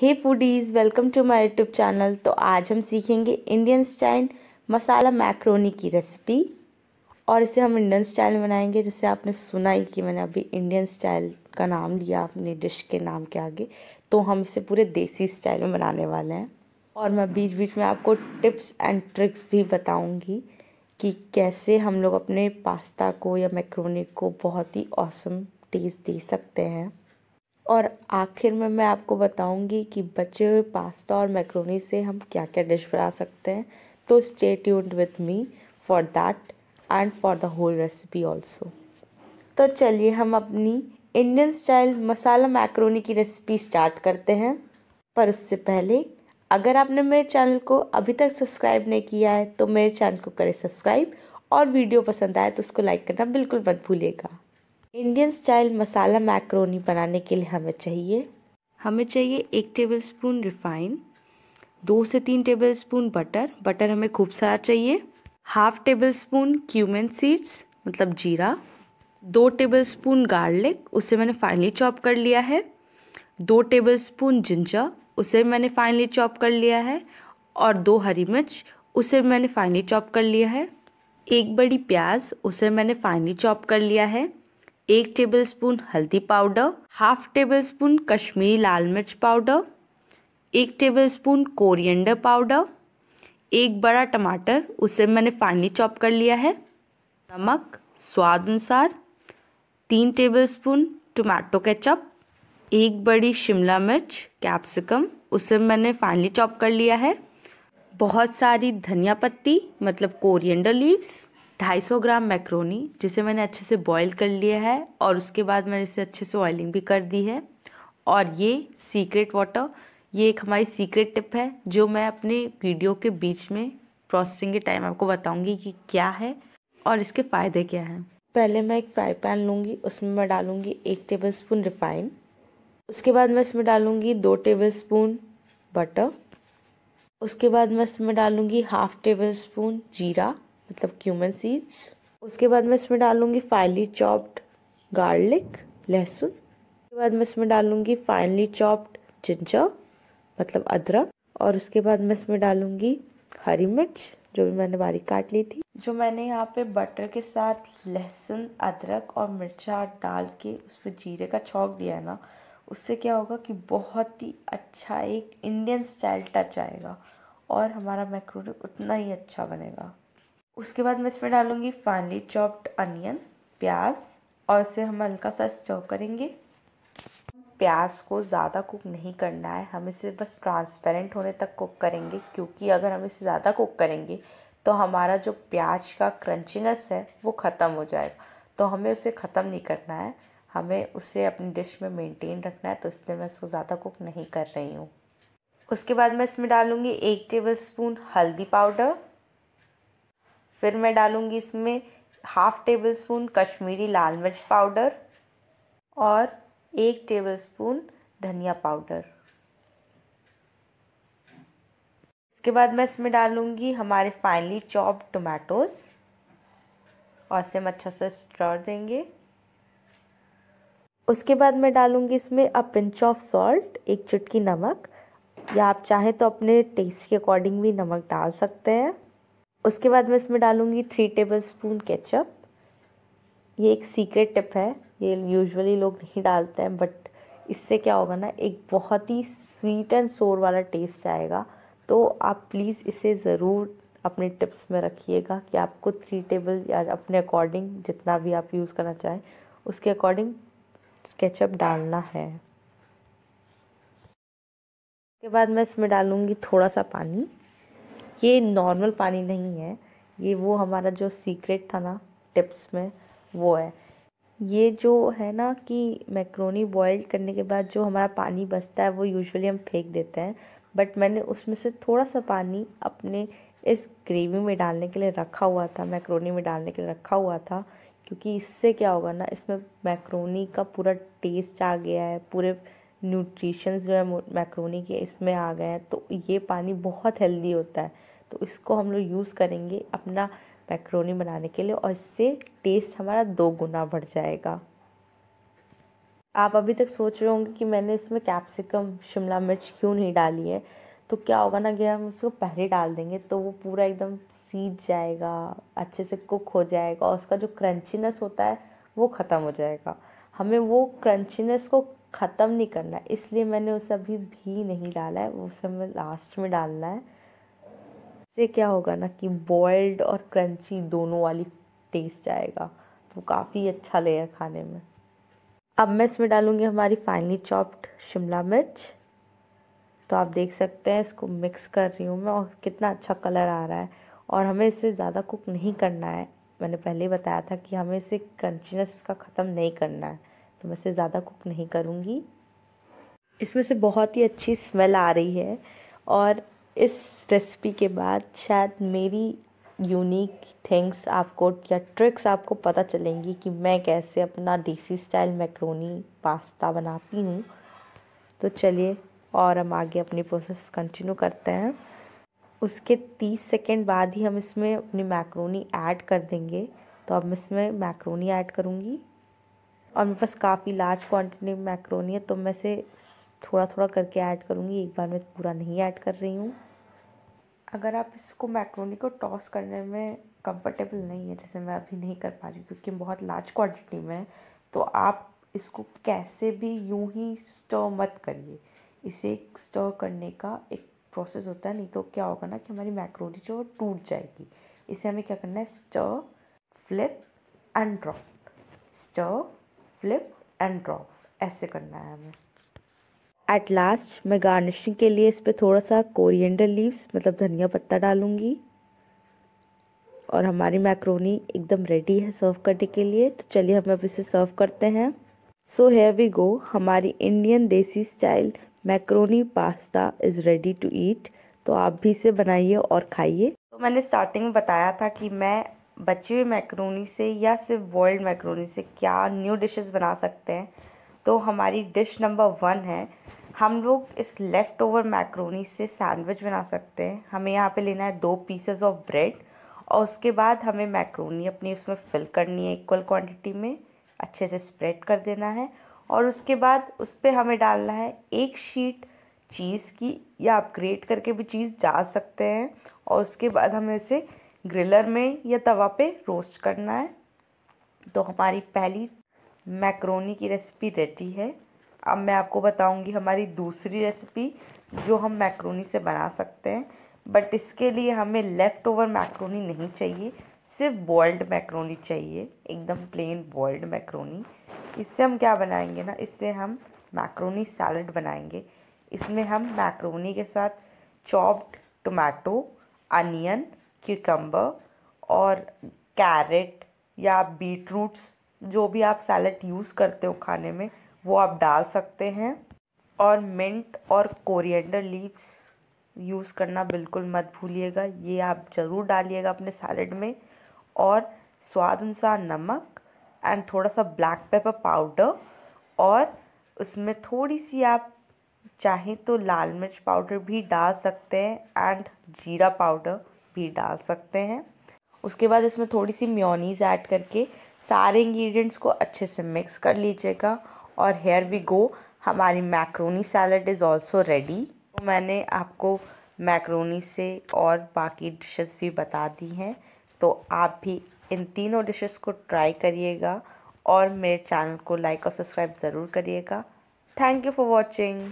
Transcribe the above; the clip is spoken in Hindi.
hey foodies welcome to my YouTube channel तो आज हम सीखेंगे इंडियन स्टाइल मसाला मैक्रोनी की रेसिपी और इसे हम इंडियन स्टाइल में बनाएंगे जैसे आपने सुना ही कि मैंने अभी इंडियन स्टाइल का नाम लिया अपनी डिश के नाम के आगे तो हम इसे पूरे देसी स्टाइल में बनाने वाले हैं और मैं बीच बीच में आपको टिप्स एंड ट्रिक्स भी बताऊँगी कि कैसे हम लोग अपने पास्ता को या मैक्रोनी को बहुत ही औसम टेस्ट दे सकते हैं और आखिर में मैं आपको बताऊंगी कि बचे हुए पास्ता और मैक्रोनी से हम क्या क्या डिश बना सकते हैं तो stay tuned with me for that and for the whole recipe also तो चलिए हम अपनी इंडियन स्टाइल मसाला मैक्रोनी की रेसिपी स्टार्ट करते हैं पर उससे पहले अगर आपने मेरे चैनल को अभी तक सब्सक्राइब नहीं किया है तो मेरे चैनल को करें सब्सक्राइब और वीडियो पसंद आए तो उसको लाइक करना बिल्कुल मत भूलिएगा इंडियन स्टाइल मसाला मैक्रोनी बनाने के लिए हमें चाहिए हमें चाहिए एक टेबल स्पून रिफाइन दो से तीन टेबल स्पून बटर बटर हमें खूब सारा चाहिए half tablespoon cumin seeds मतलब जीरा दो टेबल स्पून गार्लिक उसे मैंने फाइनली चॉप कर लिया है दो टेबल स्पून जिंजर उसे मैंने फाइनली चॉप कर लिया है और दो हरी मिर्च उसे मैंने फाइनली चॉप कर लिया है एक बड़ी प्याज उसे मैंने फाइनली चॉप कर लिया है एक टेबलस्पून हल्दी powder half tablespoon Kashmiri लाल मिर्च पाउडर एक टेबलस्पून कोरिएंडर पाउडर एक बड़ा टमाटर उसे मैंने फाइनली चॉप कर लिया है नमक स्वाद अनुसार तीन टेबलस्पून टमाटो केचप एक बड़ी शिमला मिर्च कैप्सिकम उसे मैंने फाइनली चॉप कर लिया है बहुत सारी धनिया पत्ती मतलब कोरिएंडर लीव्स 250 ग्राम मैक्रोनी जिसे मैंने अच्छे से बॉईल कर लिया है और उसके बाद मैंने इसे अच्छे से ऑयलिंग भी कर दी है और ये सीक्रेट वाटर ये एक हमारी सीक्रेट टिप है जो मैं अपने वीडियो के बीच में प्रोसेसिंग के टाइम आपको बताऊंगी कि क्या है और इसके फ़ायदे क्या हैं पहले मैं एक फ्राई पैन लूँगी उसमें मैं डालूँगी एक टेबल स्पून रिफाइन उसके बाद मैं इसमें डालूँगी दो टेबल स्पून बटर उसके बाद मैं इसमें डालूँगी हाफ टेबल स्पून जीरा मतलब क्यूमन सीड्स उसके बाद मैं इसमें डालूंगी फाइनली चॉप्ड गार्लिक लहसुन उसके बाद मैं इसमें डालूंगी फाइनली चॉप्ड जिंजर मतलब अदरक और उसके बाद मैं इसमें डालूँगी हरी मिर्च जो भी मैंने बारीक काट ली थी जो मैंने यहाँ पे बटर के साथ लहसुन अदरक और मिर्चा डाल के उस पर जीरे का छौक दिया है ना उससे क्या होगा कि बहुत ही अच्छा एक इंडियन स्टाइल टच आएगा और हमारा मैक्रोनी उतना ही अच्छा बनेगा उसके बाद मैं इसमें डालूँगी फाइनली चॉप्ड अनियन प्याज और इसे हम हल्का सा स्टव करेंगे प्याज को ज़्यादा कुक नहीं करना है हम इसे बस ट्रांसपेरेंट होने तक कुक करेंगे क्योंकि अगर हम इसे ज़्यादा कुक करेंगे तो हमारा जो प्याज का क्रंचीनेस है वो ख़त्म हो जाएगा तो हमें उसे ख़त्म नहीं करना है हमें उसे अपनी डिश में मेंटेन रखना है तो इसलिए मैं इसको ज़्यादा कुक नहीं कर रही हूँ उसके बाद मैं इसमें डालूँगी एक टेबल स्पून हल्दी पाउडर फिर मैं डालूँगी इसमें हाफ टेबल स्पून कश्मीरी लाल मिर्च पाउडर और एक टेबल स्पून धनिया पाउडर इसके बाद मैं इसमें डालूँगी हमारे फाइनली चॉप टोमेटोज़ और इसे हम अच्छा से स्टर देंगे उसके बाद मैं डालूँगी इसमें अ पिंच ऑफ सॉल्ट एक चुटकी नमक या आप चाहें तो अपने टेस्ट के अकॉर्डिंग भी नमक डाल सकते हैं उसके बाद मैं इसमें डालूँगी थ्री टेबल स्पून केचप ये एक सीक्रेट टिप है ये यूजुअली लोग नहीं डालते हैं बट इससे क्या होगा ना एक बहुत ही स्वीट एंड सोर वाला टेस्ट आएगा तो आप प्लीज़ इसे ज़रूर अपने टिप्स में रखिएगा कि आपको थ्री टेबल या अपने अकॉर्डिंग जितना भी आप यूज़ करना चाहें उसके अकॉर्डिंग केचप डालना है उसके बाद मैं इसमें डालूँगी थोड़ा सा पानी ये नॉर्मल पानी नहीं है ये वो हमारा जो सीक्रेट था ना टिप्स में वो है ये जो है ना कि मैक्रोनी बॉईल करने के बाद जो हमारा पानी बचता है वो यूजुअली हम फेंक देते हैं बट मैंने उसमें से थोड़ा सा पानी अपने इस ग्रेवी में डालने के लिए रखा हुआ था मैक्रोनी में डालने के लिए रखा हुआ था क्योंकि इससे क्या होगा ना इसमें मैक्रोनी का पूरा टेस्ट आ गया है पूरे न्यूट्रिशंस जो है मैक्रोनी के इसमें आ गए हैं तो ये पानी बहुत हेल्दी होता है तो इसको हम लोग यूज़ करेंगे अपना मैक्रोनी बनाने के लिए और इससे टेस्ट हमारा दो गुना बढ़ जाएगा आप अभी तक सोच रहे होंगे कि मैंने इसमें कैप्सिकम शिमला मिर्च क्यों नहीं डाली है तो क्या होगा ना कि हम उसको पहले डाल देंगे तो वो पूरा एकदम सीज जाएगा अच्छे से कुक हो जाएगा और उसका जो क्रंचीनेस होता है वो ख़त्म हो जाएगा हमें वो क्रंचीनेस को ख़त्म नहीं करना इसलिए मैंने उसे अभी भी नहीं डाला है वो उसे हमें लास्ट में डालना है इससे क्या होगा ना कि बॉइल्ड और क्रंची दोनों वाली टेस्ट आएगा तो काफ़ी अच्छा लगेगा खाने में अब मैं इसमें डालूँगी हमारी फाइनली चॉप्ड शिमला मिर्च तो आप देख सकते हैं इसको मिक्स कर रही हूँ मैं और कितना अच्छा कलर आ रहा है और हमें इसे ज़्यादा कुक नहीं करना है मैंने पहले बताया था कि हमें इसे क्रंचीनेस का ख़त्म नहीं करना है तो मैं इसे ज़्यादा कुक नहीं करूँगी इसमें से बहुत ही अच्छी स्मेल आ रही है और इस रेसिपी के बाद शायद मेरी यूनिक थिंग्स आपको या ट्रिक्स आपको पता चलेंगी कि मैं कैसे अपना देसी स्टाइल मैक्रोनी पास्ता बनाती हूँ तो चलिए और हम आगे अपनी प्रोसेस कंटिन्यू करते हैं उसके तीस सेकेंड बाद ही हम इसमें अपनी मैक्रोनी ऐड कर देंगे तो अब इसमें मैक्रोनी ऐड करूँगी और मेरे पास काफ़ी लार्ज क्वांटिटी मैक्रोनी है तो मैं इसे थोड़ा थोड़ा करके ऐड करूँगी एक बार मैं पूरा नहीं ऐड कर रही हूँ अगर आप इसको मैक्रोनी को टॉस करने में कंफर्टेबल नहीं है जैसे मैं अभी नहीं कर पा रही क्योंकि बहुत लार्ज क्वांटिटी में है तो आप इसको कैसे भी यूं ही स्टर मत करिए इसे स्टर करने का एक प्रोसेस होता है नहीं तो क्या होगा ना कि हमारी मैक्रोनी जो टूट जाएगी इसे हमें क्या करना है stir flip and drop stir flip and drop ऐसे करना है हमें एट लास्ट मैं गार्निशिंग के लिए इस पर थोड़ा सा कोरिएंडर लीव्स मतलब धनिया पत्ता डालूंगी और हमारी मैक्रोनी एकदम रेडी है सर्व करने के लिए तो चलिए हम अब इसे सर्व करते हैं सो हेयर वी गो हमारी Indian desi style macaroni pasta is ready to eat तो आप भी इसे बनाइए और खाइए तो मैंने स्टार्टिंग में बताया था कि मैं बची हुई मैक्रोनी से या सिर्फ बॉइल्ड मैक्रोनी से क्या न्यू डिशेस बना सकते हैं तो हमारी डिश नंबर वन है हम लोग इस लेफ़्ट ओवर मैक्रोनी से सैंडविच बना सकते हैं हमें यहाँ पे लेना है दो पीसेस ऑफ ब्रेड और उसके बाद हमें मैक्रोनी अपनी उसमें फिल करनी है इक्वल क्वांटिटी में अच्छे से स्प्रेड कर देना है और उसके बाद उस पर हमें डालना है एक शीट चीज़ की या आप ग्रेट करके भी चीज़ डाल सकते हैं और उसके बाद हमें इसे ग्रिलर में या तवा पे रोस्ट करना है तो हमारी पहली मैक्रोनी की रेसिपी रेडी है अब मैं आपको बताऊंगी हमारी दूसरी रेसिपी जो हम मैक्रोनी से बना सकते हैं बट इसके लिए हमें लेफ़्ट ओवर मैक्रोनी नहीं चाहिए सिर्फ बॉयल्ड मैक्रोनी चाहिए एकदम प्लेन बॉयल्ड मैक्रोनी इससे हम क्या बनाएंगे ना इससे हम मैक्रोनी सैलड बनाएंगे इसमें हम मैक्रोनी के साथ चॉप्ड टोमेटो अनियन क्यूकम्बर और कैरेट या बीट रूट्स जो भी आप सैलड यूज़ करते हो खाने में वो आप डाल सकते हैं और मिंट और कोरिएंडर लीव्स यूज़ करना बिल्कुल मत भूलिएगा ये आप ज़रूर डालिएगा अपने सैलड में और स्वाद अनुसार नमक एंड थोड़ा सा ब्लैक पेपर पाउडर और उसमें थोड़ी सी आप चाहें तो लाल मिर्च पाउडर भी डाल सकते हैं एंड जीरा पाउडर भी डाल सकते हैं उसके बाद इसमें थोड़ी सी म्योनीज ऐड करके सारे इंग्रेडिएंट्स को अच्छे से मिक्स कर लीजिएगा और हेयर वी गो हमारी macaroni salad is also ready तो मैंने आपको मैक्रोनी से और बाकी डिशेस भी बता दी हैं तो आप भी इन तीनों डिशेस को ट्राई करिएगा और मेरे चैनल को लाइक और सब्सक्राइब ज़रूर करिएगा थैंक यू फॉर वॉचिंग